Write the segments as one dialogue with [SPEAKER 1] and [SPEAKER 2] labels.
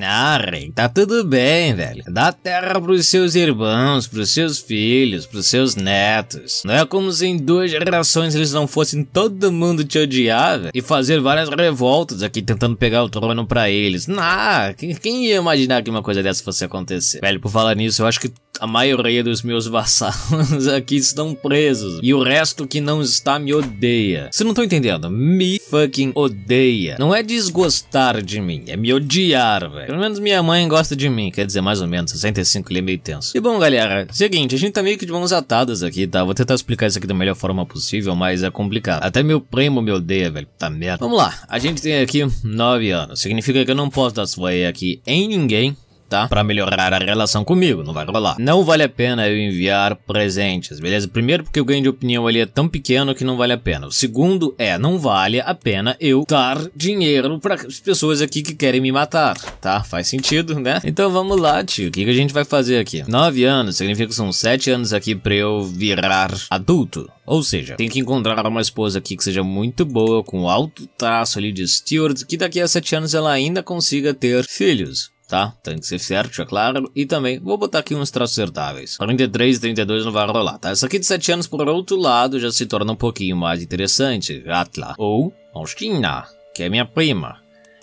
[SPEAKER 1] Ah, Rei, tá tudo bem, velho. Dá terra pros seus irmãos, pros seus filhos, pros seus netos. Não é como se em duas gerações eles não fossem todo mundo te odiar velho, e fazer várias revoltas aqui tentando pegar o trono para eles. Nah, quem, quem ia imaginar que uma coisa dessa fosse acontecer? Velho, por falar nisso, eu acho que a maioria dos meus vassalos aqui estão presos. E o resto que não está me odeia. Você não tá entendendo? Me fucking odeia. Não é desgostar de mim, é me odiar, velho velho. Pelo menos minha mãe gosta de mim, quer dizer, mais ou menos, 65 ele é meio tenso. E bom, galera, seguinte, a gente tá meio que de mãos atadas aqui, tá? Vou tentar explicar isso aqui da melhor forma possível, mas é complicado. Até meu primo me odeia, velho, tá merda. Vamos lá, a gente tem aqui 9 anos, significa que eu não posso dar sway aqui em ninguém, tá? Pra melhorar a relação comigo, não vai rolar. Não vale a pena eu enviar presentes, beleza? Primeiro porque o ganho de opinião ali é tão pequeno que não vale a pena. O segundo é, não vale a pena eu dar dinheiro para as pessoas aqui que querem me matar, tá? Faz sentido, né? Então vamos lá, tio. O que, que a gente vai fazer aqui? Nove anos significa que são sete anos aqui pra eu virar adulto. Ou seja, tem que encontrar uma esposa aqui que seja muito boa, com alto traço ali de steward, que daqui a sete anos ela ainda consiga ter filhos tá? Tem que ser certo, é claro. E também vou botar aqui uns traços acertáveis. 43 e 32 não vai rolar, tá? Essa aqui de 7 anos, por outro lado, já se torna um pouquinho mais interessante. Atla. Ou Austina, que é minha prima.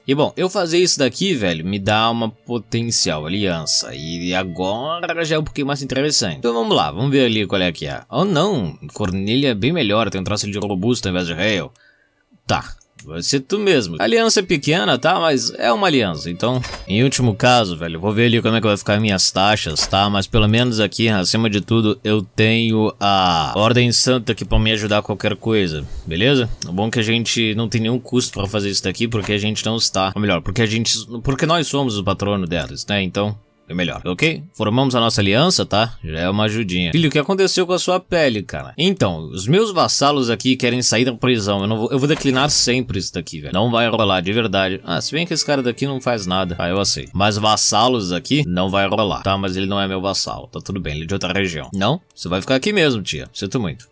[SPEAKER 1] E bom, eu fazer isso daqui, velho, me dá uma potencial aliança. E agora já é um pouquinho mais interessante. Então vamos lá, vamos ver ali qual é que é. Oh não, Cornelia é bem melhor, tem um traço de robusto ao invés de Hale. Tá, vai ser tu mesmo. A aliança é pequena, tá? Mas é uma aliança, então... Em último caso, velho, vou ver ali como é que vai ficar minhas taxas, tá? Mas pelo menos aqui, acima de tudo, eu tenho a Ordem Santa aqui pra me ajudar a qualquer coisa, beleza? O bom é que a gente não tem nenhum custo pra fazer isso daqui, porque a gente não está... Ou melhor, porque a gente... Porque nós somos o patrono delas, né? Então, é melhor, ok? Formamos a nossa aliança, tá? Já é uma ajudinha. Filho, o que aconteceu com a sua pele, cara? Então, os meus vassalos aqui querem sair da prisão. Eu, não vou, eu vou declinar sempre isso daqui, velho. Não vai rolar, de verdade. Ah, se bem que esse cara daqui não faz nada. Ah, eu aceito. Mas vassalos aqui não vai rolar, tá? Mas ele não é meu vassalo. Tá tudo bem, ele é de outra região. Não? Você vai ficar aqui mesmo, tia. Sinto muito.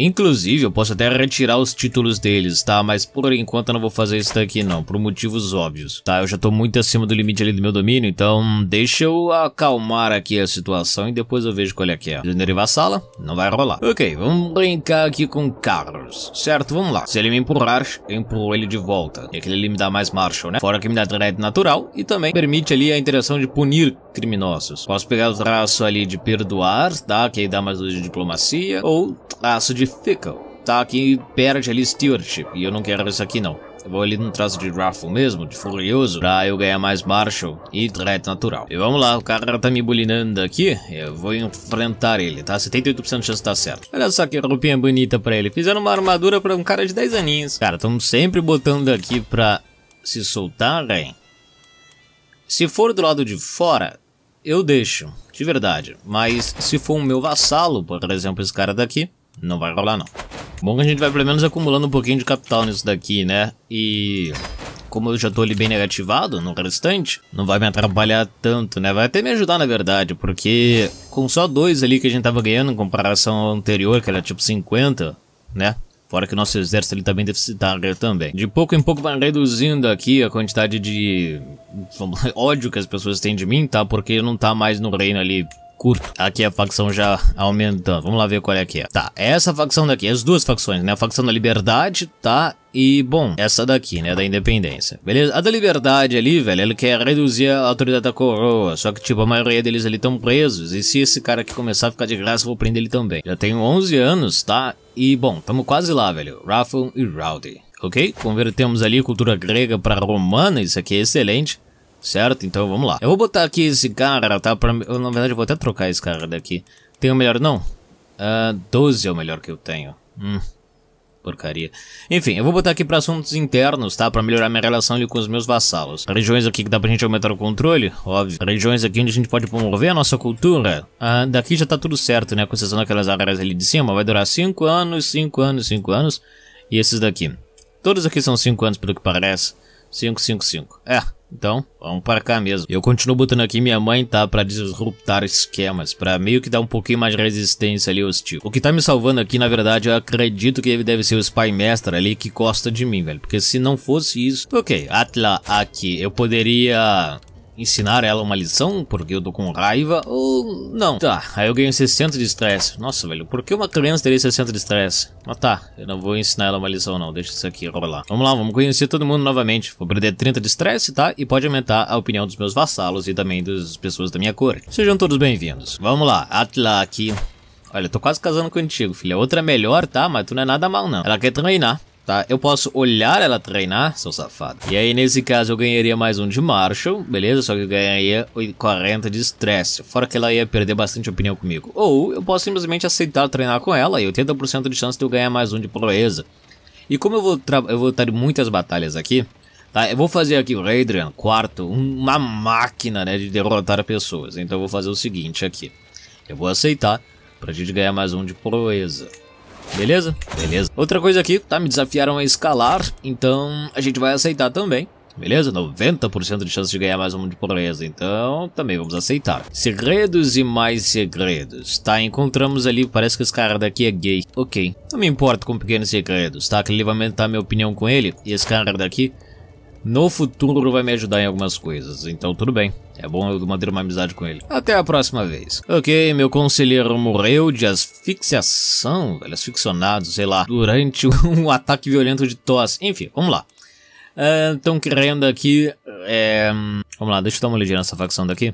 [SPEAKER 1] Inclusive, eu posso até retirar os títulos deles, tá? Mas por enquanto eu não vou fazer isso daqui não, por motivos óbvios, tá? Eu já tô muito acima do limite ali do meu domínio, então deixa eu acalmar aqui a situação e depois eu vejo qual é que é. Desnervar a sala? Não vai rolar. Ok, vamos brincar aqui com Carlos, certo? Vamos lá. Se ele me empurrar, eu empurro ele de volta. É e aquele ali me dá mais Marshall, né? Fora que me dá dread natural e também permite ali a interação de punir criminosos. Posso pegar o traço ali de perdoar, tá? Que aí dá mais dois de diplomacia. Ou traço de Fickle. Tá aqui perde ali Stewardship, e eu não quero isso aqui não. Eu vou ali no traço de Raffle mesmo, de Furioso, pra eu ganhar mais Marshall e Dread Natural. E vamos lá, o cara tá me bulinando aqui, eu vou enfrentar ele, tá? 78% de chance de tá certo. Olha só que roupinha bonita pra ele. Fizeram uma armadura pra um cara de 10 aninhos. Cara, estamos sempre botando aqui pra se soltar, hein Se for do lado de fora, eu deixo, de verdade. Mas se for o meu vassalo, por exemplo, esse cara daqui, não vai rolar, não. Bom que a gente vai pelo menos acumulando um pouquinho de capital nisso daqui, né? E como eu já tô ali bem negativado no restante, não vai me atrapalhar tanto, né? Vai até me ajudar, na verdade, porque com só dois ali que a gente tava ganhando em comparação ao anterior, que era tipo 50, né? Fora que o nosso exército ali tá bem deficitário também. De pouco em pouco vai reduzindo aqui a quantidade de lá, ódio que as pessoas têm de mim, tá? Porque não tá mais no reino ali curto. Aqui a facção já aumentando. Vamos lá ver qual é que é. Tá, essa facção daqui, as duas facções, né? A facção da Liberdade, tá? E, bom, essa daqui, né, da independência. Beleza? A da liberdade ali, velho, ele quer reduzir a autoridade da coroa. Só que, tipo, a maioria deles ali estão presos. E se esse cara aqui começar a ficar de graça, eu vou prender ele também. Já tenho 11 anos, tá? E, bom, tamo quase lá, velho. Raffle e Rowdy. Ok? Convertemos ali cultura grega para romana, isso aqui é excelente certo? Então vamos lá. Eu vou botar aqui esse cara, tá? Pra... Eu, na verdade eu vou até trocar esse cara daqui. Tem o melhor não? Uh, ah, 12 é o melhor que eu tenho. Hum, porcaria. Enfim, eu vou botar aqui pra assuntos internos, tá? Pra melhorar minha relação ali com os meus vassalos. Regiões aqui que dá pra gente aumentar o controle, óbvio. Regiões aqui onde a gente pode promover a nossa cultura. Ah, daqui já tá tudo certo, né? Com exceção daquelas áreas ali de cima. Vai durar 5 anos, 5 anos, 5 anos. E esses daqui. Todos aqui são 5 anos, pelo que parece. 5, 5, 5. É, então, vamos para cá mesmo. Eu continuo botando aqui minha mãe, tá? Pra disruptar esquemas, pra meio que dar um pouquinho mais de resistência ali hostil. O que tá me salvando aqui, na verdade, eu acredito que ele deve ser o Spy Master ali que gosta de mim, velho. Porque se não fosse isso... Ok, Atla aqui, eu poderia ensinar ela uma lição porque eu tô com raiva ou não. Tá, aí eu ganho 60 de estresse. Nossa, velho, por que uma criança teria 60 de estresse? Mas ah, tá, eu não vou ensinar ela uma lição não, deixa isso aqui rolar. Vamos lá, vamos conhecer todo mundo novamente. Vou perder 30 de estresse, tá? E pode aumentar a opinião dos meus vassalos e também das pessoas da minha cor. Sejam todos bem-vindos. Vamos lá, Atla aqui. Olha, eu tô quase casando contigo, filha. Outra é melhor, tá? Mas tu não é nada mal, não. Ela quer treinar tá? Eu posso olhar ela treinar, seu safado. E aí, nesse caso, eu ganharia mais um de Marshall, beleza? Só que eu ganharia 40 de estresse. Fora que ela ia perder bastante opinião comigo. Ou eu posso simplesmente aceitar treinar com ela e 80% de chance de eu ganhar mais um de proeza. E como eu vou, eu vou estar em muitas batalhas aqui, Tá, eu vou fazer aqui o Raidrian, quarto, uma máquina né, de derrotar pessoas. Então eu vou fazer o seguinte aqui. Eu vou aceitar pra gente ganhar mais um de proeza. Beleza? Beleza. Outra coisa aqui, tá? Me desafiaram a escalar, então a gente vai aceitar também. Beleza? 90% de chance de ganhar mais um de pobreza, então também vamos aceitar. Segredos e mais segredos. Tá, encontramos ali, parece que esse cara daqui é gay. Ok, não me importo com pequenos segredos, tá? Que ele vai aumentar minha opinião com ele, e esse cara daqui no futuro vai me ajudar em algumas coisas, então tudo bem. É bom eu manter uma amizade com ele. Até a próxima vez. Ok, meu conselheiro morreu de asfixiação, velho, asfixionado, sei lá, durante um ataque violento de tosse. Enfim, vamos lá. Estão ah, uh, querendo aqui. É... Vamos lá, deixa eu dar uma olhadinha nessa facção daqui.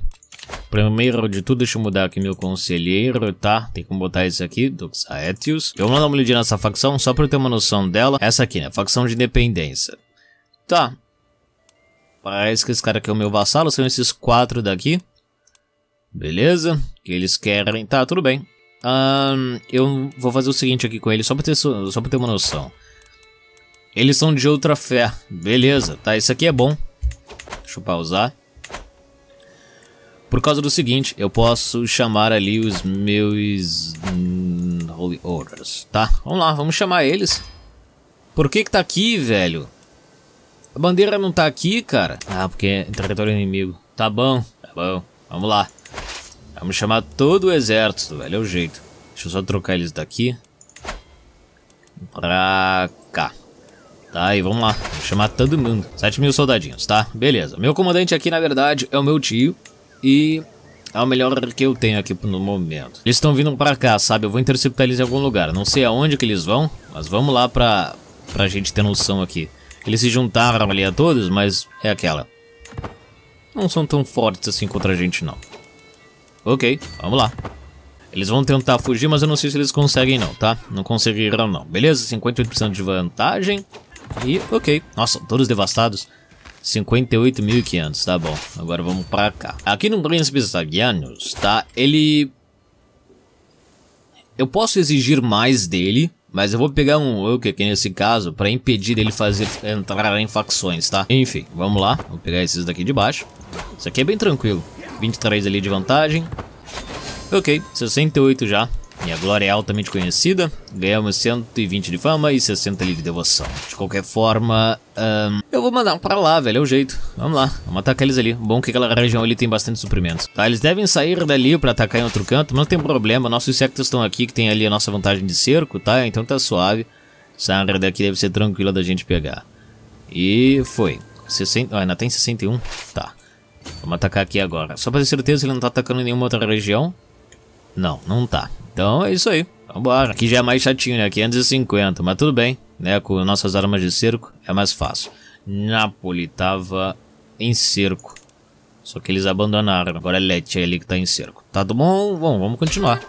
[SPEAKER 1] Primeiro de tudo, deixa eu mudar aqui meu conselheiro, tá? Tem como botar esse aqui, Doxaetius. Eu vou dar uma olhadinha nessa facção, só pra eu ter uma noção dela. Essa aqui, né? Facção de Independência. Tá, Parece que esse cara aqui é o meu vassalo, são esses quatro daqui. Beleza, que eles querem... Tá, tudo bem. Um, eu vou fazer o seguinte aqui com eles, só pra ter, só pra ter uma noção. Eles são de outra fé. Beleza, tá, isso aqui é bom. Deixa eu pausar. Por causa do seguinte, eu posso chamar ali os meus... Hum, holy Orders, tá? Vamos lá, vamos chamar eles. Por que que tá aqui, velho? A bandeira não tá aqui, cara. Ah, porque é território inimigo. Tá bom, tá bom. Vamos lá. Vamos chamar todo o exército, velho. É o jeito. Deixa eu só trocar eles daqui. Pra cá. Tá, e vamos lá. chamar todo mundo. 7 mil soldadinhos, tá? Beleza. Meu comandante aqui, na verdade, é o meu tio. E é o melhor que eu tenho aqui no momento. Eles estão vindo pra cá, sabe? Eu vou interceptar eles em algum lugar. Não sei aonde que eles vão, mas vamos lá pra, pra gente ter noção aqui. Eles se juntaram ali a todos, mas é aquela. Não são tão fortes assim contra a gente, não. Ok, vamos lá. Eles vão tentar fugir, mas eu não sei se eles conseguem não, tá? Não conseguiram não. Beleza, 58% de vantagem. E ok. Nossa, todos devastados. 58.500, tá bom. Agora vamos pra cá. Aqui no Príncipe Sabianos, tá? Ele... Eu posso exigir mais dele, mas eu vou pegar um Urker, que nesse caso, para impedir ele fazer entrar em facções, tá? Enfim, vamos lá. Vou pegar esses daqui de baixo. Isso aqui é bem tranquilo. 23 ali de vantagem. Ok, 68 já. Minha glória é altamente conhecida, ganhamos 120 de fama e 60 de devoção. De qualquer forma, um, eu vou mandar pra lá, velho, é o jeito. Vamos lá, vamos atacar eles ali. Bom que aquela região ali tem bastante suprimentos. Tá, eles devem sair dali pra atacar em outro canto, mas não tem problema, nossos insectos estão aqui, que tem ali a nossa vantagem de cerco, tá? Então tá suave. Essa área daqui deve ser tranquila da gente pegar. E foi. 60... Ah, ainda tem 61? Tá. Vamos atacar aqui agora. Só pra ter certeza ele não tá atacando em nenhuma outra região. Não, não tá. Então é isso aí. Vambora. Aqui já é mais chatinho, né? 550, mas tudo bem, né? Com nossas armas de cerco é mais fácil. Napoli tava em cerco. Só que eles abandonaram. Agora é Leti ali que tá em cerco. Tá bom? Bom, vamos continuar.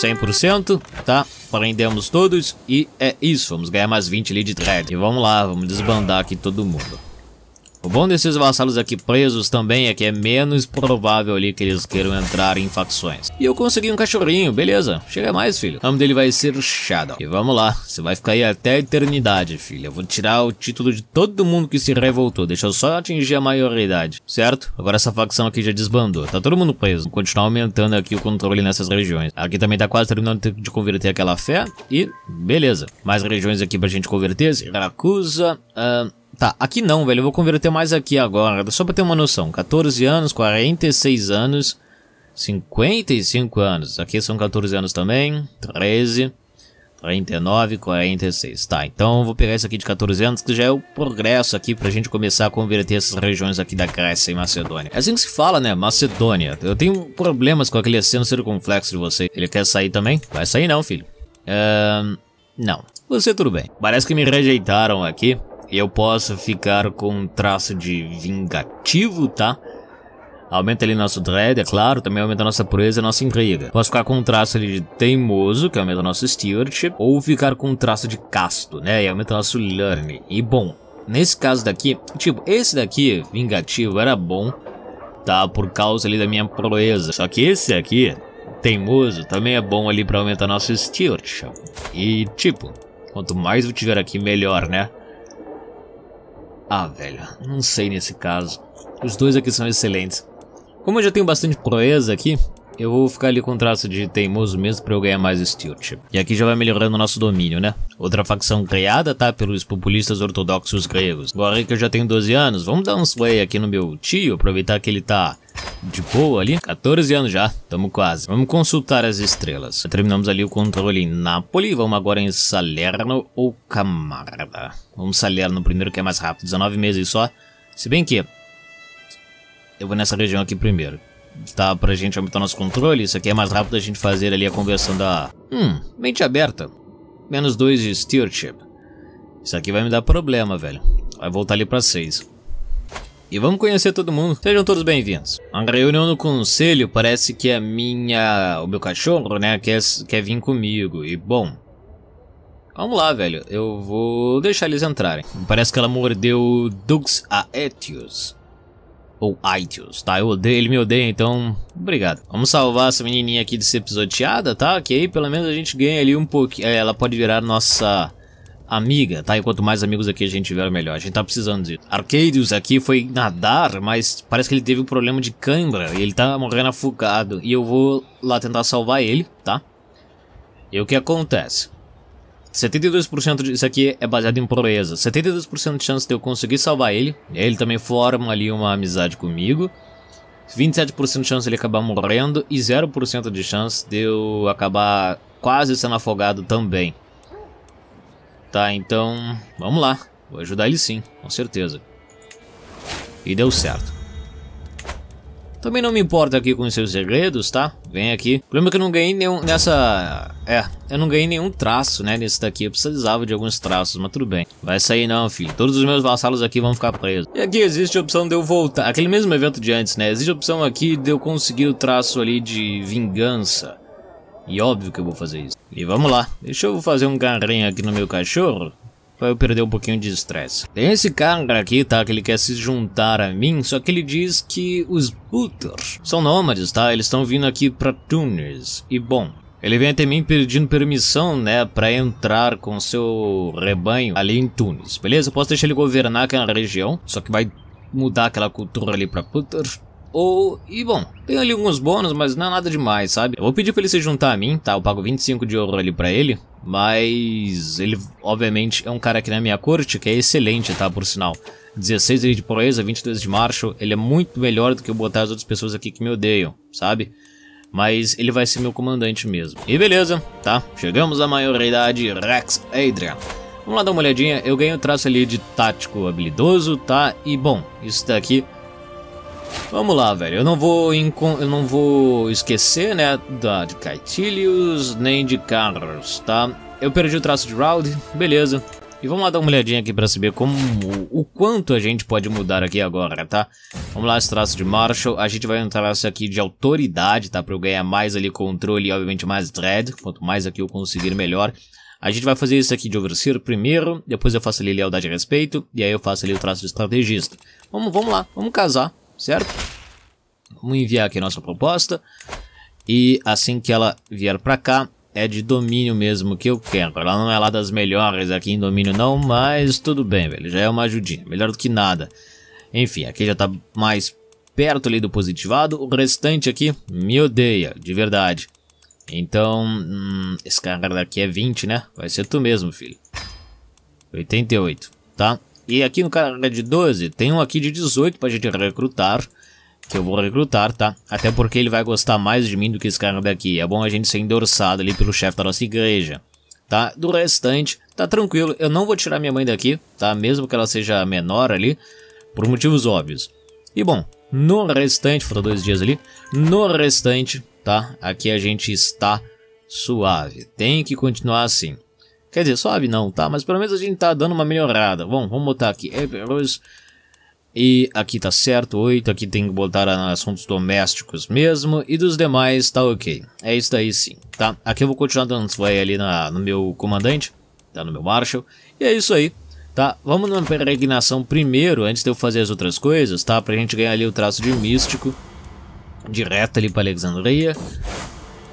[SPEAKER 1] 100%, tá? Prendemos todos e é isso. Vamos ganhar mais 20 ali de dread. E vamos lá, vamos desbandar aqui todo mundo. O bom desses vassalos aqui presos também é que é menos provável ali que eles queiram entrar em facções. E eu consegui um cachorrinho, beleza. Chega mais, filho. O nome dele vai ser Shadow. E vamos lá, você vai ficar aí até a eternidade, filho. Eu vou tirar o título de todo mundo que se revoltou. Deixa eu só atingir a maioridade, certo? Agora essa facção aqui já desbandou. Tá todo mundo preso. Vou continuar aumentando aqui o controle nessas regiões. Aqui também tá quase terminando de converter aquela fé. E beleza. Mais regiões aqui pra gente converter. Siracusa. Uh, Tá, aqui não, velho. Eu vou converter mais aqui agora, só pra ter uma noção. 14 anos, 46 anos, 55 anos. Aqui são 14 anos também. 13, 39, 46. Tá, então vou pegar isso aqui de 14 anos, que já é o progresso aqui pra gente começar a converter essas regiões aqui da Grécia e Macedônia. É assim que se fala, né? Macedônia. Eu tenho problemas com aquele aceno circunflexo de você. Ele quer sair também? Vai sair não, filho. Ahn... Uh, não. Você tudo bem. Parece que me rejeitaram aqui eu posso ficar com um traço de vingativo, tá? Aumenta ali nosso dread, é claro, também aumenta nossa pureza e nossa intriga. Posso ficar com um traço ali de teimoso, que aumenta nosso stewardship, ou ficar com um traço de casto, né, e aumenta nosso learn. E bom, nesse caso daqui, tipo, esse daqui, vingativo, era bom, tá, por causa ali da minha proeza. Só que esse aqui, teimoso, também é bom ali pra aumentar nosso stewardship. E tipo, quanto mais eu tiver aqui, melhor, né? Ah, velho, não sei nesse caso. Os dois aqui são excelentes. Como eu já tenho bastante proeza aqui, eu vou ficar ali com traço de teimoso mesmo pra eu ganhar mais Stilt. E aqui já vai melhorando o nosso domínio, né? Outra facção criada, tá? Pelos populistas ortodoxos gregos. Agora que eu já tenho 12 anos, vamos dar um sway aqui no meu tio, aproveitar que ele tá de boa ali? 14 anos já, tamo quase. Vamos consultar as estrelas. Terminamos ali o controle em Nápoles, vamos agora em Salerno ou Camarda. Vamos Salerno primeiro que é mais rápido, 19 meses só. Se bem que... Eu vou nessa região aqui primeiro tá pra gente aumentar nosso controle, isso aqui é mais rápido a gente fazer ali a conversão da... Hum, mente aberta. Menos 2 de stewardship. Isso aqui vai me dar problema, velho. Vai voltar ali pra 6 e vamos conhecer todo mundo. Sejam todos bem-vindos. A reunião no conselho parece que a é minha. o meu cachorro, né, quer, quer vir comigo. E bom. Vamos lá, velho. Eu vou deixar eles entrarem. Parece que ela mordeu Dux Aetius. Ou Aetius, tá? Eu odeio, ele me odeia, então. Obrigado. Vamos salvar essa menininha aqui de ser pisoteada, tá? Que aí pelo menos a gente ganha ali um pouquinho. É, ela pode virar nossa amiga, tá? E quanto mais amigos aqui a gente tiver, melhor. A gente tá precisando disso. Arcadius aqui foi nadar, mas parece que ele teve um problema de cãibra e ele tá morrendo afogado. E eu vou lá tentar salvar ele, tá? E o que acontece? 72% disso aqui é baseado em proeza. 72% de chance de eu conseguir salvar ele. Ele também forma ali uma amizade comigo. 27% de chance de ele acabar morrendo e 0% de chance de eu acabar quase sendo afogado também. Tá, então vamos lá. Vou ajudar ele sim, com certeza. E deu certo. Também não me importa aqui com seus segredos, tá? Vem aqui. Lembra é que eu não ganhei nenhum nessa... É, eu não ganhei nenhum traço, né? Nesse daqui eu precisava de alguns traços, mas tudo bem. Vai sair não, filho. Todos os meus vassalos aqui vão ficar presos. E aqui existe a opção de eu voltar. Aquele mesmo evento de antes, né? Existe a opção aqui de eu conseguir o traço ali de vingança. E óbvio que eu vou fazer isso. E vamos lá. Deixa eu fazer um carrinho aqui no meu cachorro. Pra eu perder um pouquinho de estresse. Tem esse cara aqui, tá? Que ele quer se juntar a mim. Só que ele diz que os Butters são nômades, tá? Eles estão vindo aqui pra Tunis. E bom, ele vem até mim pedindo permissão, né, para entrar com seu rebanho ali em Tunis, beleza? Eu posso deixar ele governar aquela região, só que vai mudar aquela cultura ali para Putter. Ou, e bom, tem ali alguns bônus, mas não é nada demais, sabe? Eu vou pedir pra ele se juntar a mim, tá? Eu pago 25 de ouro ali pra ele, mas ele, obviamente, é um cara aqui na minha corte, que é excelente, tá? Por sinal. 16 de proeza, 22 de marcho, ele é muito melhor do que eu botar as outras pessoas aqui que me odeiam, sabe? Mas ele vai ser meu comandante mesmo. E beleza, tá? Chegamos à maioridade, Rex Adrian. Vamos lá dar uma olhadinha, eu ganho o traço ali de tático habilidoso, tá? E bom, isso daqui... Vamos lá, velho. Eu não vou eu não vou esquecer, né, da de Caetilius nem de Carlos, tá? Eu perdi o traço de round, beleza. E vamos lá dar uma olhadinha aqui para saber como o, o quanto a gente pode mudar aqui agora, tá? Vamos lá, esse traço de Marshall. A gente vai um traço aqui de autoridade, tá? Para eu ganhar mais ali controle e obviamente mais dread. Quanto mais aqui eu conseguir, melhor. A gente vai fazer isso aqui de overseer primeiro, depois eu faço ali lealdade e respeito, e aí eu faço ali o traço de estrategista. Vamos, vamos lá, vamos casar certo? Vamos enviar aqui a nossa proposta. E assim que ela vier pra cá, é de domínio mesmo que eu quero. Ela não é lá das melhores aqui em domínio não, mas tudo bem, velho. Já é uma ajudinha, melhor do que nada. Enfim, aqui já tá mais perto ali do positivado. O restante aqui me odeia, de verdade. Então, hum, esse cara daqui é 20, né? Vai ser tu mesmo, filho. 88, tá? E aqui no cara é de 12, tem um aqui de 18 pra gente recrutar. Que eu vou recrutar, tá? Até porque ele vai gostar mais de mim do que esse cara daqui. É bom a gente ser endossado ali pelo chefe da nossa igreja. Tá? Do restante, tá tranquilo. Eu não vou tirar minha mãe daqui, tá? Mesmo que ela seja menor ali. Por motivos óbvios. E bom, no restante, faltam dois dias ali. No restante, tá? Aqui a gente está suave. Tem que continuar assim. Quer dizer, suave não, tá? Mas pelo menos a gente tá dando uma melhorada. Bom, vamos botar aqui é, E aqui tá certo, 8. Aqui tem que botar assuntos domésticos mesmo. E dos demais tá ok. É isso daí sim, tá? Aqui eu vou continuar dando sway ali na, no meu comandante. Tá no meu Marshall. E é isso aí, tá? Vamos na peregrinação primeiro, antes de eu fazer as outras coisas, tá? Pra gente ganhar ali o traço de místico. Direto ali pra Alexandria.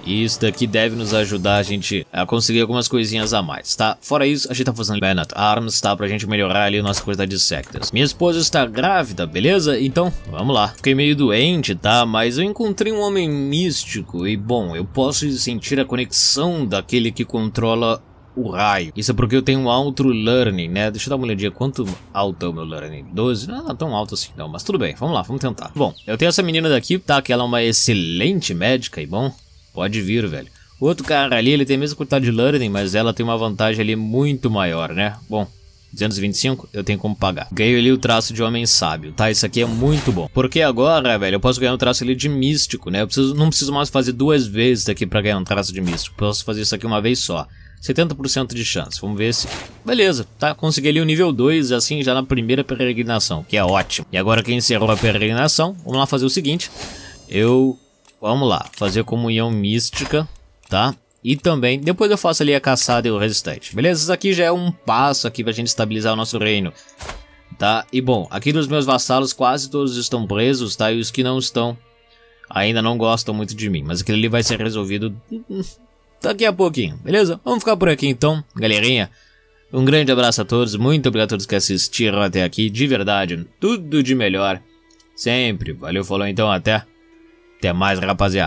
[SPEAKER 1] E isso daqui deve nos ajudar a gente a conseguir algumas coisinhas a mais, tá? Fora isso, a gente tá fazendo Bennett Arms, tá? Pra gente melhorar ali a nossa quantidade de sectas. Minha esposa está grávida, beleza? Então, vamos lá. Fiquei meio doente, tá? Mas eu encontrei um homem místico e, bom, eu posso sentir a conexão daquele que controla o raio. Isso é porque eu tenho um alto learning, né? Deixa eu dar uma olhadinha quanto alto é o meu learning. 12? Não, não é tão alto assim não, mas tudo bem. Vamos lá, vamos tentar. Bom, eu tenho essa menina daqui, tá? Que ela é uma excelente médica e bom... Pode vir, velho. O outro cara ali, ele tem a mesma quantidade de Lurden, mas ela tem uma vantagem ali muito maior, né? Bom, 225, eu tenho como pagar. Ganhei ali o traço de homem sábio, tá? Isso aqui é muito bom. Porque agora, velho, eu posso ganhar um traço ali de místico, né? Eu preciso, não preciso mais fazer duas vezes daqui pra ganhar um traço de místico. Posso fazer isso aqui uma vez só. 70% de chance, vamos ver se... Beleza, tá? Consegui ali o nível 2, assim, já na primeira peregrinação, que é ótimo. E agora que encerrou a peregrinação, vamos lá fazer o seguinte. Eu Vamos lá, fazer comunhão mística, tá? E também, depois eu faço ali a caçada e o restante. Beleza? Isso aqui já é um passo aqui pra gente estabilizar o nosso reino. Tá? E bom, aqui dos meus vassalos quase todos estão presos, tá? E os que não estão ainda não gostam muito de mim. Mas aquilo ali vai ser resolvido daqui a pouquinho, beleza? Vamos ficar por aqui então, galerinha. Um grande abraço a todos. Muito obrigado a todos que assistiram até aqui. De verdade, tudo de melhor. Sempre. Valeu, falou então, até. Até mais, rapaziada.